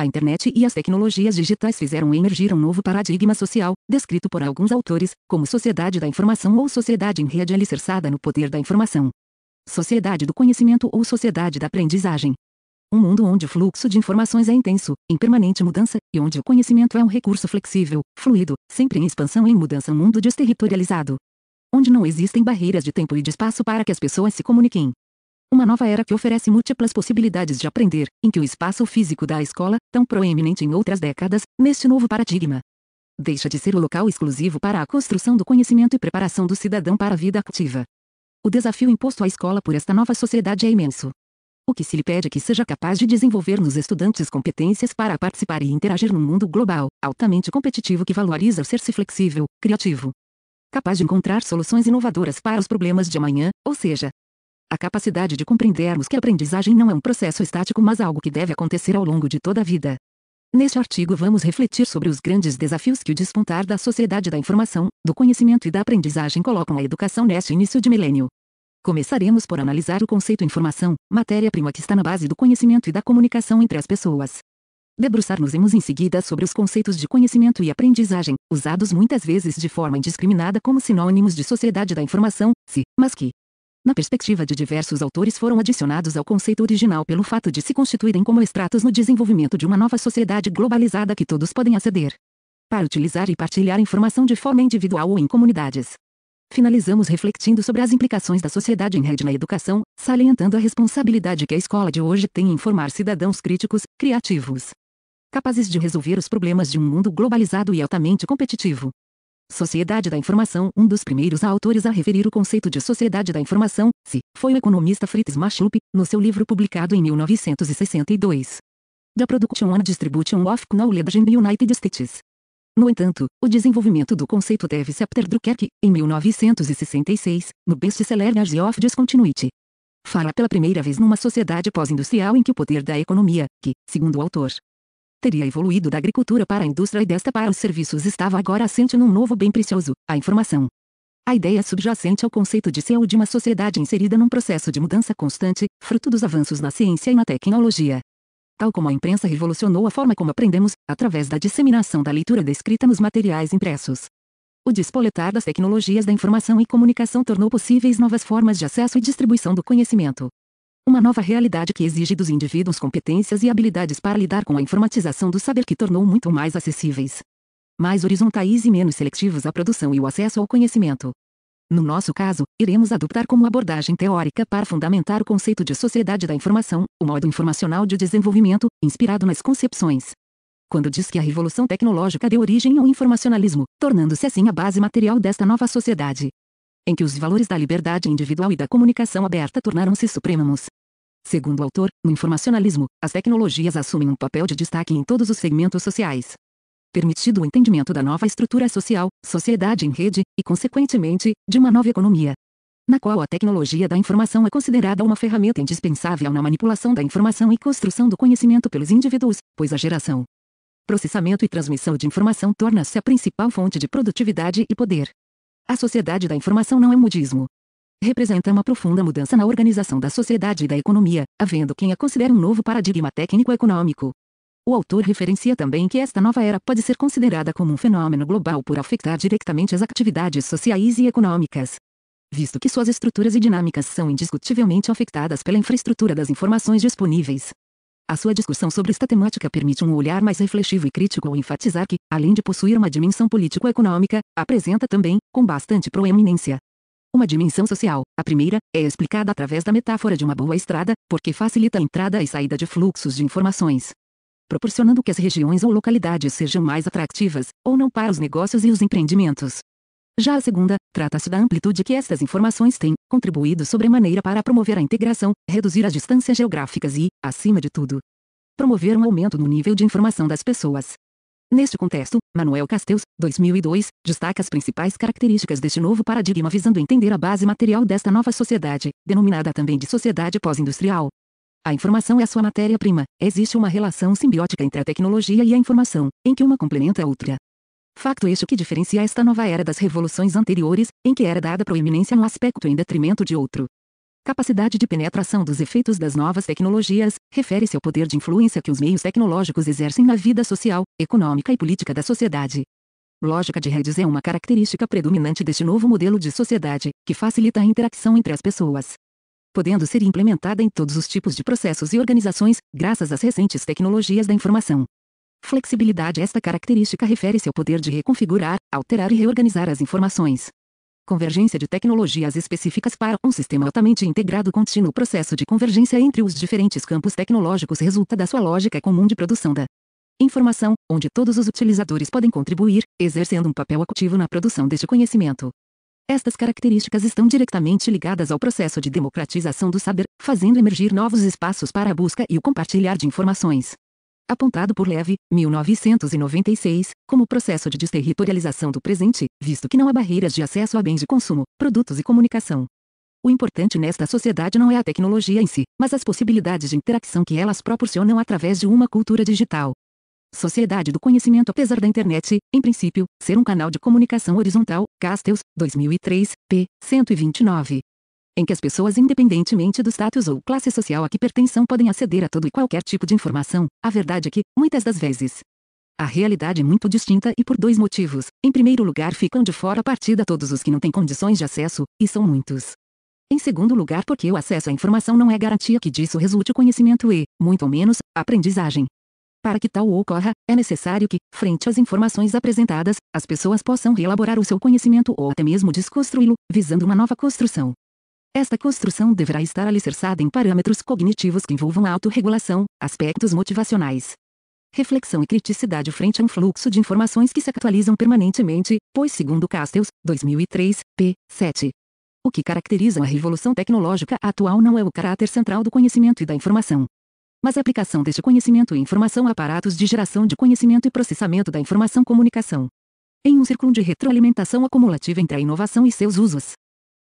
A internet e as tecnologias digitais fizeram emergir um novo paradigma social, descrito por alguns autores como sociedade da informação ou sociedade em rede alicerçada no poder da informação. Sociedade do conhecimento ou sociedade da aprendizagem. Um mundo onde o fluxo de informações é intenso, em permanente mudança, e onde o conhecimento é um recurso flexível, fluido, sempre em expansão e em mudança. Um mundo desterritorializado. Onde não existem barreiras de tempo e de espaço para que as pessoas se comuniquem. Uma nova era que oferece múltiplas possibilidades de aprender, em que o espaço físico da escola, tão proeminente em outras décadas, neste novo paradigma, deixa de ser o local exclusivo para a construção do conhecimento e preparação do cidadão para a vida ativa. O desafio imposto à escola por esta nova sociedade é imenso. O que se lhe pede é que seja capaz de desenvolver nos estudantes competências para participar e interagir num mundo global, altamente competitivo que valoriza o ser-se flexível, criativo. Capaz de encontrar soluções inovadoras para os problemas de amanhã, ou seja, a capacidade de compreendermos que a aprendizagem não é um processo estático mas algo que deve acontecer ao longo de toda a vida. Neste artigo vamos refletir sobre os grandes desafios que o despontar da sociedade da informação, do conhecimento e da aprendizagem colocam à educação neste início de milênio. Começaremos por analisar o conceito informação, matéria-prima que está na base do conhecimento e da comunicação entre as pessoas. Debruçar-nos-emos em seguida sobre os conceitos de conhecimento e aprendizagem, usados muitas vezes de forma indiscriminada como sinônimos de sociedade da informação, se, mas que, na perspectiva de diversos autores foram adicionados ao conceito original pelo fato de se constituírem como extratos no desenvolvimento de uma nova sociedade globalizada que todos podem aceder para utilizar e partilhar informação de forma individual ou em comunidades. Finalizamos refletindo sobre as implicações da sociedade em rede na educação, salientando a responsabilidade que a escola de hoje tem em formar cidadãos críticos, criativos, capazes de resolver os problemas de um mundo globalizado e altamente competitivo. Sociedade da Informação, um dos primeiros autores a referir o conceito de sociedade da informação, se, foi o economista Fritz Machlup, no seu livro publicado em 1962. The Production and Distribution of Knowledge in the United States. No entanto, o desenvolvimento do conceito deve-se a Peter Drucker, em 1966, no best-seller Age of Discontinuity. Fala pela primeira vez numa sociedade pós-industrial em que o poder da economia, que, segundo o autor, teria evoluído da agricultura para a indústria e desta para os serviços estava agora assente num novo bem precioso, a informação. A ideia subjacente ao conceito de ser ou de uma sociedade inserida num processo de mudança constante, fruto dos avanços na ciência e na tecnologia. Tal como a imprensa revolucionou a forma como aprendemos, através da disseminação da leitura descrita nos materiais impressos. O despoletar das tecnologias da informação e comunicação tornou possíveis novas formas de acesso e distribuição do conhecimento. Uma nova realidade que exige dos indivíduos competências e habilidades para lidar com a informatização do saber que tornou muito mais acessíveis. Mais horizontais e menos seletivos a produção e o acesso ao conhecimento. No nosso caso, iremos adoptar como abordagem teórica para fundamentar o conceito de sociedade da informação, o modo informacional de desenvolvimento, inspirado nas concepções. Quando diz que a revolução tecnológica deu origem ao informacionalismo, tornando-se assim a base material desta nova sociedade em que os valores da liberdade individual e da comunicação aberta tornaram-se supremos. Segundo o autor, no informacionalismo, as tecnologias assumem um papel de destaque em todos os segmentos sociais. Permitido o entendimento da nova estrutura social, sociedade em rede, e, consequentemente, de uma nova economia, na qual a tecnologia da informação é considerada uma ferramenta indispensável na manipulação da informação e construção do conhecimento pelos indivíduos, pois a geração, processamento e transmissão de informação torna-se a principal fonte de produtividade e poder. A sociedade da informação não é um modismo. Representa uma profunda mudança na organização da sociedade e da economia, havendo quem a considere um novo paradigma técnico-econômico. O autor referencia também que esta nova era pode ser considerada como um fenômeno global por afetar diretamente as atividades sociais e econômicas. Visto que suas estruturas e dinâmicas são indiscutivelmente afetadas pela infraestrutura das informações disponíveis, a sua discussão sobre esta temática permite um olhar mais reflexivo e crítico ao enfatizar que, além de possuir uma dimensão político-econômica, apresenta também, com bastante proeminência, uma dimensão social. A primeira é explicada através da metáfora de uma boa estrada, porque facilita a entrada e saída de fluxos de informações, proporcionando que as regiões ou localidades sejam mais atrativas ou não para os negócios e os empreendimentos. Já a segunda, trata-se da amplitude que estas informações têm, contribuído sobremaneira para promover a integração, reduzir as distâncias geográficas e, acima de tudo, promover um aumento no nível de informação das pessoas. Neste contexto, Manuel Castells, 2002, destaca as principais características deste novo paradigma visando entender a base material desta nova sociedade, denominada também de sociedade pós-industrial. A informação é a sua matéria-prima, existe uma relação simbiótica entre a tecnologia e a informação, em que uma complementa a outra. Facto este que diferencia esta nova era das revoluções anteriores, em que era dada proeminência um aspecto em detrimento de outro. Capacidade de penetração dos efeitos das novas tecnologias refere-se ao poder de influência que os meios tecnológicos exercem na vida social, econômica e política da sociedade. Lógica de redes é uma característica predominante deste novo modelo de sociedade, que facilita a interação entre as pessoas. Podendo ser implementada em todos os tipos de processos e organizações, graças às recentes tecnologias da informação. Flexibilidade Esta característica refere-se ao poder de reconfigurar, alterar e reorganizar as informações. Convergência de tecnologias específicas para um sistema altamente integrado contínuo processo de convergência entre os diferentes campos tecnológicos resulta da sua lógica comum de produção da informação, onde todos os utilizadores podem contribuir, exercendo um papel ativo na produção deste conhecimento. Estas características estão diretamente ligadas ao processo de democratização do saber, fazendo emergir novos espaços para a busca e o compartilhar de informações apontado por Leve, 1996, como processo de desterritorialização do presente, visto que não há barreiras de acesso a bens de consumo, produtos e comunicação. O importante nesta sociedade não é a tecnologia em si, mas as possibilidades de interação que elas proporcionam através de uma cultura digital. Sociedade do Conhecimento Apesar da internet, em princípio, ser um canal de comunicação horizontal, Castells, 2003, p. 129 em que as pessoas independentemente do status ou classe social a que pertençam podem aceder a todo e qualquer tipo de informação, a verdade é que, muitas das vezes, a realidade é muito distinta e por dois motivos. Em primeiro lugar, ficam de fora a partida todos os que não têm condições de acesso, e são muitos. Em segundo lugar, porque o acesso à informação não é garantia que disso resulte o conhecimento e, muito ou menos, aprendizagem. Para que tal ocorra, é necessário que, frente às informações apresentadas, as pessoas possam reelaborar o seu conhecimento ou até mesmo desconstruí-lo, visando uma nova construção. Esta construção deverá estar alicerçada em parâmetros cognitivos que envolvam autorregulação, aspectos motivacionais, reflexão e criticidade frente a um fluxo de informações que se atualizam permanentemente, pois segundo Castells, 2003, p. 7. O que caracteriza a revolução tecnológica atual não é o caráter central do conhecimento e da informação, mas a aplicação deste conhecimento e informação a aparatos de geração de conhecimento e processamento da informação comunicação. Em um círculo de retroalimentação acumulativa entre a inovação e seus usos.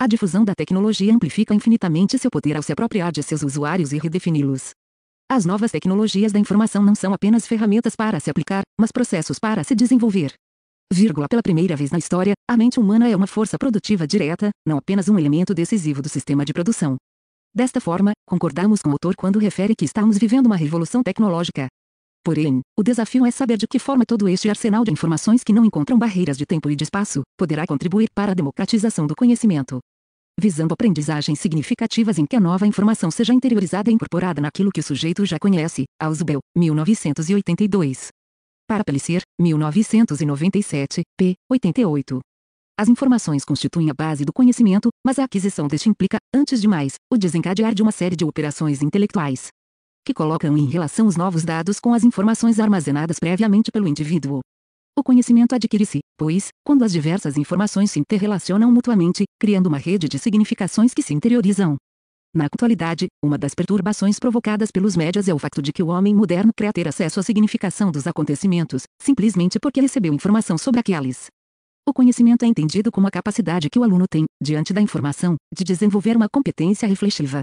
A difusão da tecnologia amplifica infinitamente seu poder ao se apropriar de seus usuários e redefini-los. As novas tecnologias da informação não são apenas ferramentas para se aplicar, mas processos para se desenvolver. Vírgula, pela primeira vez na história, a mente humana é uma força produtiva direta, não apenas um elemento decisivo do sistema de produção. Desta forma, concordamos com o autor quando refere que estamos vivendo uma revolução tecnológica, Porém, o desafio é saber de que forma todo este arsenal de informações que não encontram barreiras de tempo e de espaço, poderá contribuir para a democratização do conhecimento. Visando aprendizagens significativas em que a nova informação seja interiorizada e incorporada naquilo que o sujeito já conhece, Ausubel, 1982. Para Pellicer, 1997, p. 88. As informações constituem a base do conhecimento, mas a aquisição deste implica, antes de mais, o desencadear de uma série de operações intelectuais, que colocam em relação os novos dados com as informações armazenadas previamente pelo indivíduo. O conhecimento adquire-se, pois, quando as diversas informações se interrelacionam mutuamente, criando uma rede de significações que se interiorizam. Na atualidade, uma das perturbações provocadas pelos médias é o fato de que o homem moderno crê ter acesso à significação dos acontecimentos, simplesmente porque recebeu informação sobre aqueles. O conhecimento é entendido como a capacidade que o aluno tem, diante da informação, de desenvolver uma competência reflexiva,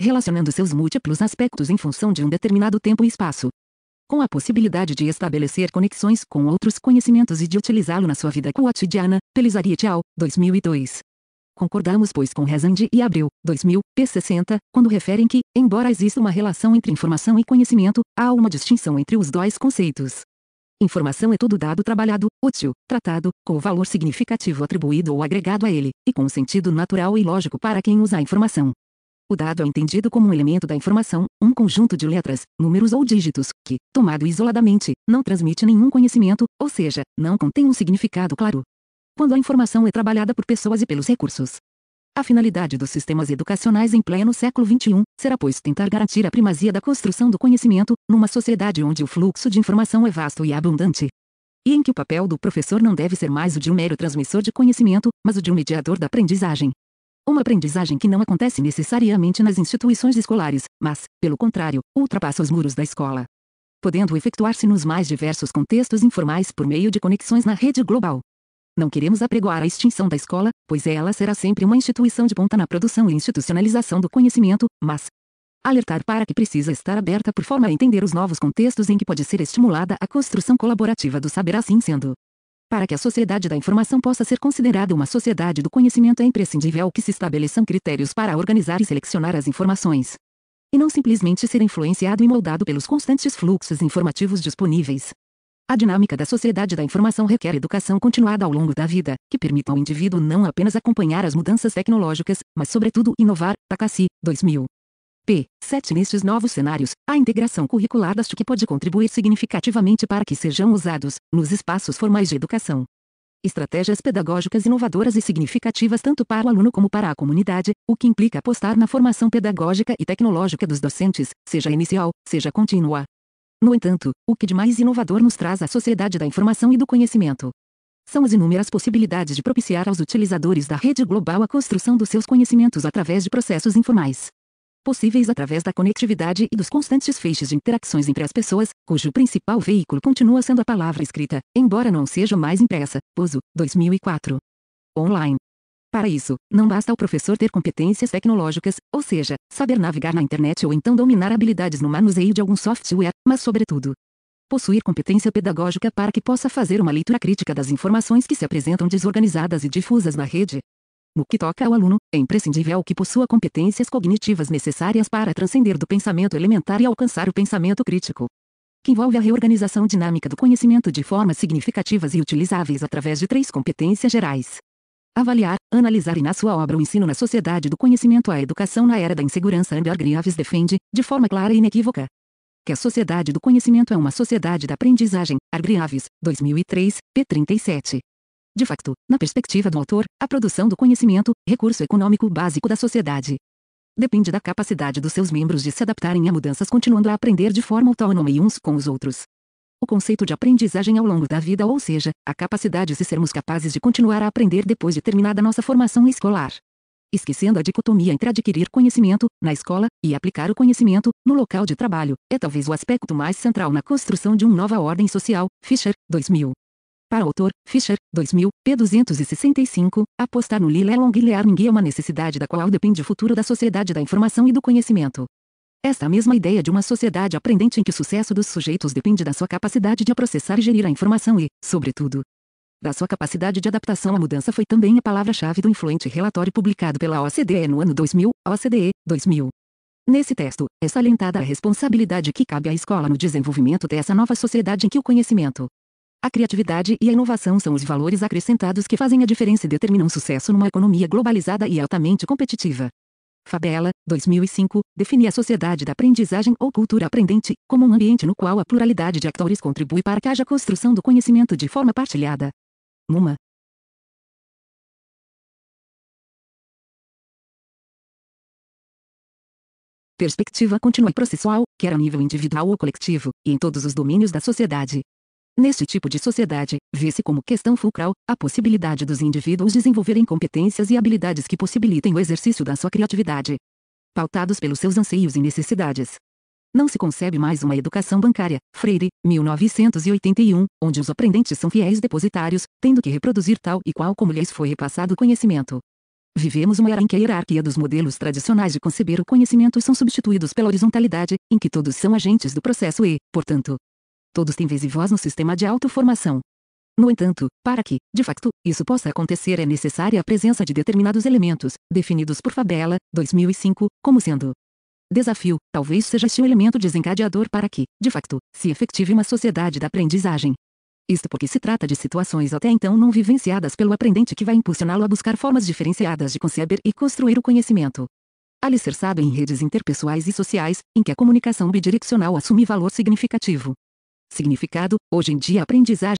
relacionando seus múltiplos aspectos em função de um determinado tempo e espaço. Com a possibilidade de estabelecer conexões com outros conhecimentos e de utilizá-lo na sua vida cotidiana, et al. 2002. Concordamos pois com Rezende e Abreu, 2000, p. 60, quando referem que, embora exista uma relação entre informação e conhecimento, há uma distinção entre os dois conceitos. Informação é todo dado trabalhado, útil, tratado, com o valor significativo atribuído ou agregado a ele, e com um sentido natural e lógico para quem usa a informação. O dado é entendido como um elemento da informação, um conjunto de letras, números ou dígitos, que, tomado isoladamente, não transmite nenhum conhecimento, ou seja, não contém um significado claro. Quando a informação é trabalhada por pessoas e pelos recursos. A finalidade dos sistemas educacionais em pleno século XXI será, pois, tentar garantir a primazia da construção do conhecimento, numa sociedade onde o fluxo de informação é vasto e abundante e em que o papel do professor não deve ser mais o de um mero transmissor de conhecimento, mas o de um mediador da aprendizagem. Uma aprendizagem que não acontece necessariamente nas instituições escolares, mas, pelo contrário, ultrapassa os muros da escola. Podendo efetuar-se nos mais diversos contextos informais por meio de conexões na rede global. Não queremos apregoar a extinção da escola, pois ela será sempre uma instituição de ponta na produção e institucionalização do conhecimento, mas alertar para que precisa estar aberta por forma a entender os novos contextos em que pode ser estimulada a construção colaborativa do saber assim sendo. Para que a sociedade da informação possa ser considerada uma sociedade do conhecimento é imprescindível que se estabeleçam critérios para organizar e selecionar as informações. E não simplesmente ser influenciado e moldado pelos constantes fluxos informativos disponíveis. A dinâmica da sociedade da informação requer educação continuada ao longo da vida, que permita ao indivíduo não apenas acompanhar as mudanças tecnológicas, mas sobretudo inovar. Takasi, 2000. P. 7. Nestes novos cenários, a integração curricular das TIC pode contribuir significativamente para que sejam usados, nos espaços formais de educação. Estratégias pedagógicas inovadoras e significativas tanto para o aluno como para a comunidade, o que implica apostar na formação pedagógica e tecnológica dos docentes, seja inicial, seja contínua. No entanto, o que de mais inovador nos traz a sociedade da informação e do conhecimento? São as inúmeras possibilidades de propiciar aos utilizadores da rede global a construção dos seus conhecimentos através de processos informais possíveis através da conectividade e dos constantes feixes de interações entre as pessoas, cujo principal veículo continua sendo a palavra escrita, embora não seja mais impressa. Pozo, 2004. Online. Para isso, não basta o professor ter competências tecnológicas, ou seja, saber navegar na internet ou então dominar habilidades no manuseio de algum software, mas sobretudo, possuir competência pedagógica para que possa fazer uma leitura crítica das informações que se apresentam desorganizadas e difusas na rede, no que toca ao aluno, é imprescindível que possua competências cognitivas necessárias para transcender do pensamento elementar e alcançar o pensamento crítico, que envolve a reorganização dinâmica do conhecimento de formas significativas e utilizáveis através de três competências gerais. Avaliar, analisar e na sua obra o ensino na sociedade do conhecimento a educação na era da insegurança Amber Graves defende, de forma clara e inequívoca, que a sociedade do conhecimento é uma sociedade da aprendizagem, Argriaves, 2003, p. 37. De facto, na perspectiva do autor, a produção do conhecimento, recurso econômico básico da sociedade, depende da capacidade dos seus membros de se adaptarem a mudanças continuando a aprender de forma autônoma e uns com os outros. O conceito de aprendizagem ao longo da vida, ou seja, a capacidade de sermos capazes de continuar a aprender depois de terminada nossa formação escolar. Esquecendo a dicotomia entre adquirir conhecimento, na escola, e aplicar o conhecimento, no local de trabalho, é talvez o aspecto mais central na construção de uma nova ordem social. Fischer 2000. Para autor, Fischer, 2000, p. 265, apostar no Lifelong Learning é uma necessidade da qual depende o futuro da sociedade da informação e do conhecimento. Esta mesma ideia de uma sociedade aprendente em que o sucesso dos sujeitos depende da sua capacidade de processar e gerir a informação e, sobretudo, da sua capacidade de adaptação à mudança foi também a palavra-chave do influente relatório publicado pela OCDE no ano 2000, OCDE 2000. Nesse texto, é salientada a responsabilidade que cabe à escola no desenvolvimento dessa nova sociedade em que o conhecimento a criatividade e a inovação são os valores acrescentados que fazem a diferença e determinam sucesso numa economia globalizada e altamente competitiva. Fabela, 2005, define a sociedade da aprendizagem ou cultura aprendente como um ambiente no qual a pluralidade de atores contribui para que haja construção do conhecimento de forma partilhada. Numa perspectiva contínua e processual, quer a nível individual ou coletivo, e em todos os domínios da sociedade. Neste tipo de sociedade, vê-se como questão fulcral a possibilidade dos indivíduos desenvolverem competências e habilidades que possibilitem o exercício da sua criatividade, pautados pelos seus anseios e necessidades. Não se concebe mais uma educação bancária, Freire, 1981, onde os aprendentes são fiéis depositários, tendo que reproduzir tal e qual como lhes foi repassado o conhecimento. Vivemos uma era em que a hierarquia dos modelos tradicionais de conceber o conhecimento são substituídos pela horizontalidade, em que todos são agentes do processo e, portanto, Todos têm vez e voz no sistema de autoformação. No entanto, para que, de facto, isso possa acontecer é necessária a presença de determinados elementos, definidos por Fabela, 2005, como sendo desafio, talvez seja este o elemento desencadeador para que, de facto, se efetive uma sociedade da aprendizagem. Isto porque se trata de situações até então não vivenciadas pelo aprendente que vai impulsioná-lo a buscar formas diferenciadas de conceber e construir o conhecimento. Alicerçado em redes interpessoais e sociais, em que a comunicação bidirecional assume valor significativo. Significado: Hoje em dia aprendizagem